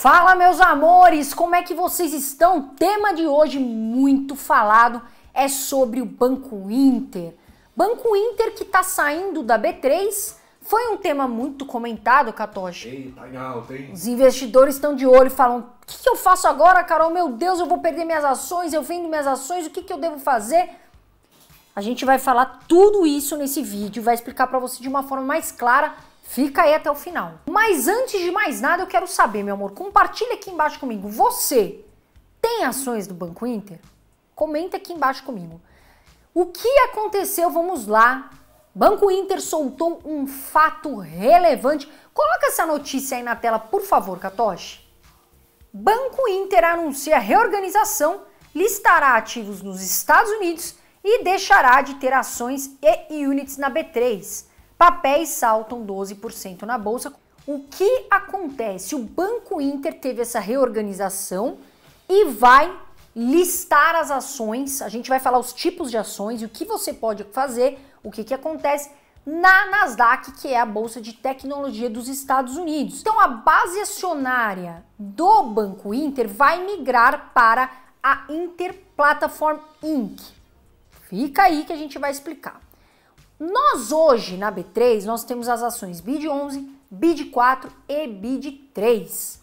Fala, meus amores, como é que vocês estão? tema de hoje muito falado é sobre o Banco Inter. Banco Inter que tá saindo da B3 foi um tema muito comentado, Katoshi. Eita, tá alta, hein? Os investidores estão de olho e falam: o que, que, eu faço agora, Carol? Meu Deus, eu vou perder minhas ações, eu vendo minhas ações, o que, que eu devo fazer? A gente vai falar tudo isso nesse vídeo, vai explicar para você de uma forma mais clara Fica aí até o final. Mas antes de mais nada, eu quero saber, meu amor, compartilha aqui embaixo comigo. Você tem ações do Banco Inter? Comenta aqui embaixo comigo. O que aconteceu? Vamos lá. Banco Inter soltou um fato relevante. Coloca essa notícia aí na tela, por favor, Katoshi. Banco Inter anuncia reorganização, listará ativos nos Estados Unidos e deixará de ter ações e units na B3. Papéis saltam 12% na bolsa. O que acontece? O Banco Inter teve essa reorganização e vai listar as ações. A gente vai falar os tipos de ações e o que você pode fazer, o que, que acontece na Nasdaq, que é a bolsa de tecnologia dos Estados Unidos. Então, a base acionária do Banco Inter vai migrar para a Inter Platform Inc. Fica aí que a gente vai explicar. Nós hoje na B3 nós temos as ações BID 11, BID 4 e BID 3.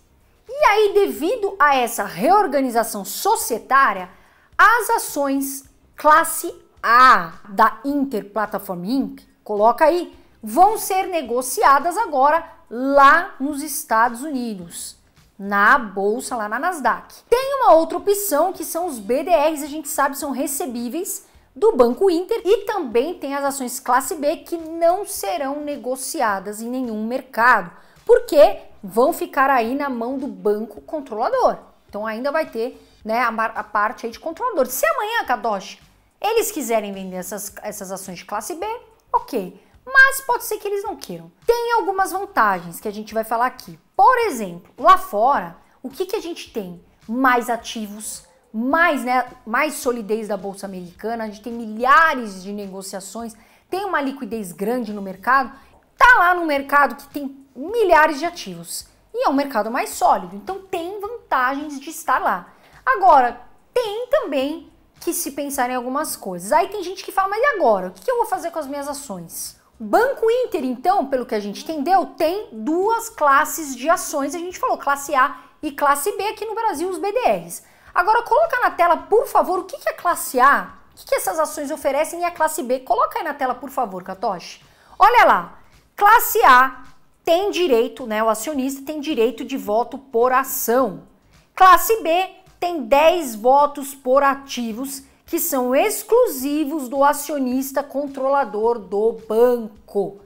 E aí, devido a essa reorganização societária, as ações classe A da Inter Platform Inc, coloca aí, vão ser negociadas agora lá nos Estados Unidos, na bolsa lá na Nasdaq. Tem uma outra opção que são os BDRs, a gente sabe, são recebíveis do Banco Inter e também tem as ações classe B que não serão negociadas em nenhum mercado, porque vão ficar aí na mão do banco controlador. Então ainda vai ter né, a, a parte aí de controlador. Se amanhã, Kadosh, eles quiserem vender essas, essas ações de classe B, ok. Mas pode ser que eles não queiram. Tem algumas vantagens que a gente vai falar aqui. Por exemplo, lá fora, o que, que a gente tem? Mais ativos, mais, né, mais solidez da Bolsa Americana, a gente tem milhares de negociações, tem uma liquidez grande no mercado, tá lá no mercado que tem milhares de ativos e é um mercado mais sólido, então tem vantagens de estar lá. Agora, tem também que se pensar em algumas coisas. Aí tem gente que fala, mas e agora? O que eu vou fazer com as minhas ações? Banco Inter, então, pelo que a gente entendeu, tem duas classes de ações. A gente falou classe A e classe B aqui no Brasil, os BDRs. Agora, coloca na tela, por favor, o que é classe A? O que essas ações oferecem e a classe B? Coloca aí na tela, por favor, Katoshi. Olha lá, classe A tem direito, né, o acionista tem direito de voto por ação. Classe B tem 10 votos por ativos que são exclusivos do acionista controlador do banco.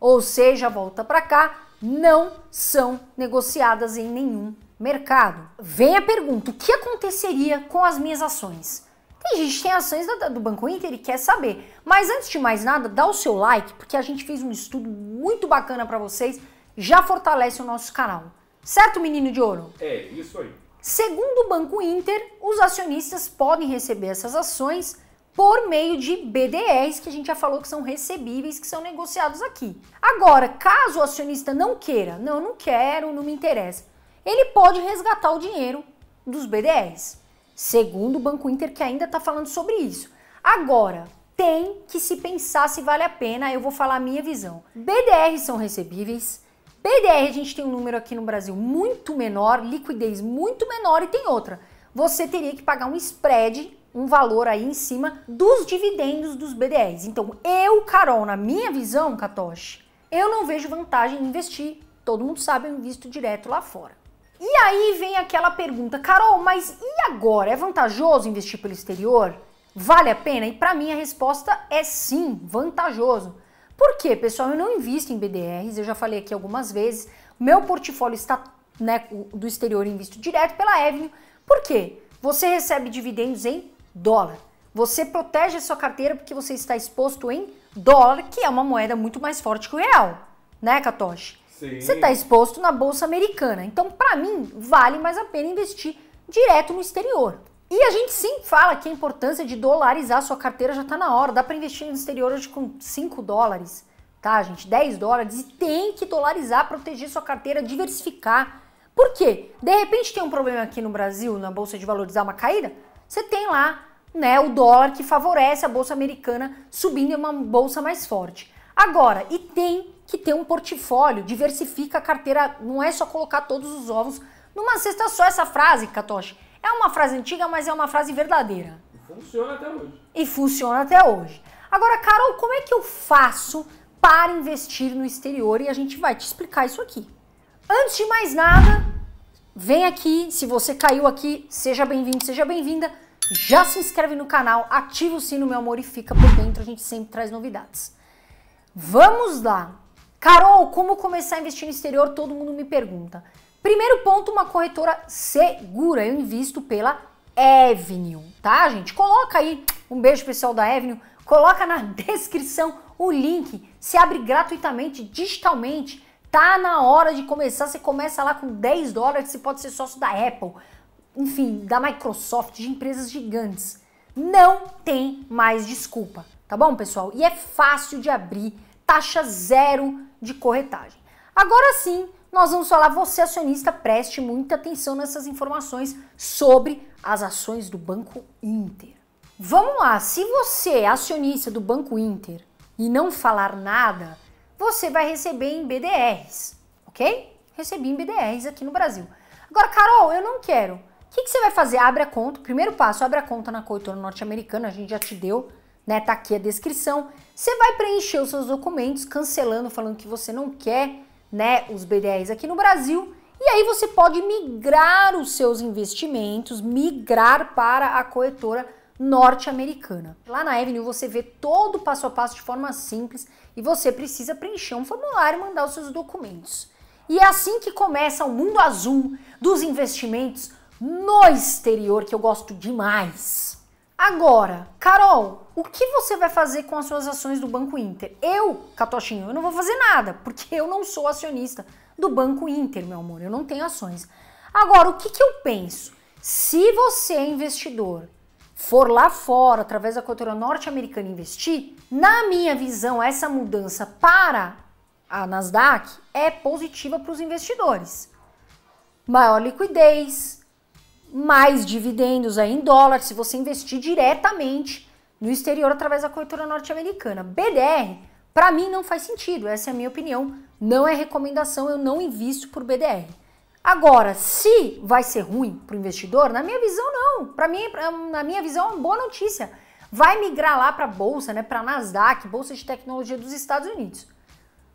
Ou seja, volta para cá, não são negociadas em nenhum mercado, vem a pergunta: o que aconteceria com as minhas ações? Tem gente que tem ações do Banco Inter e quer saber. Mas antes de mais nada, dá o seu like, porque a gente fez um estudo muito bacana para vocês, já fortalece o nosso canal. Certo, menino de ouro? É, isso aí. Segundo o Banco Inter, os acionistas podem receber essas ações por meio de BDRs, que a gente já falou que são recebíveis, que são negociados aqui. Agora, caso o acionista não queira, não, não quero, não me interessa, ele pode resgatar o dinheiro dos BDRs, segundo o Banco Inter, que ainda está falando sobre isso. Agora, tem que se pensar se vale a pena, eu vou falar a minha visão. BDRs são recebíveis, BDR a gente tem um número aqui no Brasil muito menor, liquidez muito menor e tem outra. Você teria que pagar um spread, um valor aí em cima dos dividendos dos BDRs. Então, eu, Carol, na minha visão, Katoshi, eu não vejo vantagem em investir. Todo mundo sabe, eu invisto direto lá fora. E aí vem aquela pergunta, Carol, mas e agora? É vantajoso investir pelo exterior? Vale a pena? E para mim a resposta é sim, vantajoso. Por quê, pessoal? Eu não invisto em BDRs, eu já falei aqui algumas vezes. Meu portfólio está né, do exterior, eu invisto direto pela Avenue. Por quê? Você recebe dividendos em dólar. Você protege a sua carteira porque você está exposto em dólar, que é uma moeda muito mais forte que o real, né, Katoshi? Você está exposto na bolsa americana. Então, para mim, vale mais a pena investir direto no exterior. E a gente sim fala que a importância de dolarizar sua carteira já está na hora. Dá para investir no exterior hoje com 5 dólares, tá, gente? 10 dólares. E tem que dolarizar, proteger sua carteira, diversificar. Por quê? De repente tem um problema aqui no Brasil, na bolsa de valores dá uma caída, você tem lá né, o dólar que favorece a bolsa americana subindo em é uma bolsa mais forte. Agora, e tem que ter um portfólio, diversifica a carteira, não é só colocar todos os ovos numa cesta só. Essa frase, Katoshi, é uma frase antiga, mas é uma frase verdadeira. E funciona até hoje. E funciona até hoje. Agora, Carol, como é que eu faço para investir no exterior? E a gente vai te explicar isso aqui. Antes de mais nada, vem aqui. Se você caiu aqui, seja bem-vindo, seja bem-vinda. Já se inscreve no canal, ativa o sino, meu amor, e fica por dentro. A gente sempre traz novidades. Vamos lá. Carol, como começar a investir no exterior? Todo mundo me pergunta. Primeiro ponto, uma corretora segura. Eu invisto pela Avenue, tá, gente? Coloca aí, um beijo pessoal da Avenue, coloca na descrição o link. Se abre gratuitamente, digitalmente. Tá na hora de começar. Você começa lá com 10 dólares, você pode ser sócio da Apple, enfim, da Microsoft, de empresas gigantes. Não tem mais desculpa, tá bom, pessoal? E é fácil de abrir, taxa zero de corretagem. Agora sim, nós vamos falar, você acionista, preste muita atenção nessas informações sobre as ações do Banco Inter. Vamos lá, se você é acionista do Banco Inter e não falar nada, você vai receber em BDRs, ok? Recebi em BDRs aqui no Brasil. Agora, Carol, eu não quero. O que, que você vai fazer? Abre a conta. Primeiro passo, abre a conta na corretora norte-americana, a gente já te deu né? Tá aqui a descrição. Você vai preencher os seus documentos, cancelando, falando que você não quer, né, os BDRs aqui no Brasil. E aí você pode migrar os seus investimentos, migrar para a corretora norte-americana. Lá na Avenue você vê todo o passo a passo de forma simples e você precisa preencher um formulário e mandar os seus documentos. E é assim que começa o mundo azul dos investimentos no exterior, que eu gosto demais. Agora, Carol, o que você vai fazer com as suas ações do Banco Inter? Eu, Catochinho, eu não vou fazer nada, porque eu não sou acionista do Banco Inter, meu amor, eu não tenho ações. Agora, o que, que eu penso? Se você é investidor, for lá fora, através da cultura norte-americana investir, na minha visão, essa mudança para a Nasdaq é positiva para os investidores. Maior liquidez, mais dividendos aí em dólar se você investir diretamente no exterior através da corretora norte-americana. BDR, para mim, não faz sentido, essa é a minha opinião. Não é recomendação, eu não invisto por BDR. Agora, se vai ser ruim para o investidor, na minha visão, não. Para mim, na minha visão, é uma boa notícia. Vai migrar lá para a bolsa, né, para a Nasdaq, bolsa de tecnologia dos Estados Unidos.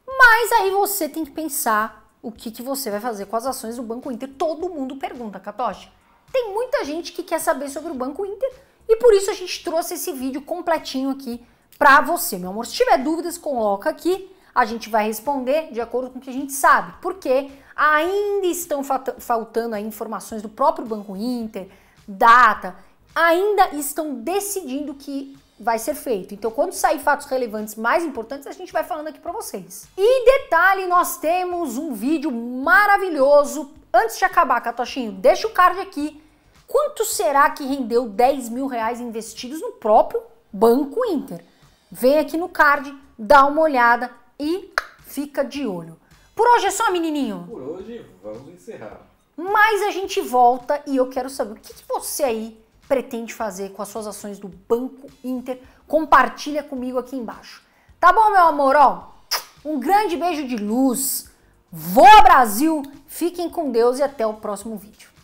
Mas aí você tem que pensar o que, que você vai fazer com as ações do Banco Inter. Todo mundo pergunta, Katoshi tem muita gente que quer saber sobre o Banco Inter e por isso a gente trouxe esse vídeo completinho aqui para você, meu amor. Se tiver dúvidas, coloca aqui, a gente vai responder de acordo com o que a gente sabe, porque ainda estão faltando aí informações do próprio Banco Inter, data, ainda estão decidindo o que vai ser feito. Então, quando sair fatos relevantes mais importantes, a gente vai falando aqui para vocês. E detalhe, nós temos um vídeo maravilhoso Antes de acabar, Catochinho, deixa o card aqui. Quanto será que rendeu 10 mil reais investidos no próprio Banco Inter? Vem aqui no card, dá uma olhada e fica de olho. Por hoje é só, menininho? Por hoje, vamos encerrar. Mas a gente volta e eu quero saber o que, que você aí pretende fazer com as suas ações do Banco Inter. Compartilha comigo aqui embaixo. Tá bom, meu amor? Ó, um grande beijo de luz Voa Brasil! Fiquem com Deus e até o próximo vídeo.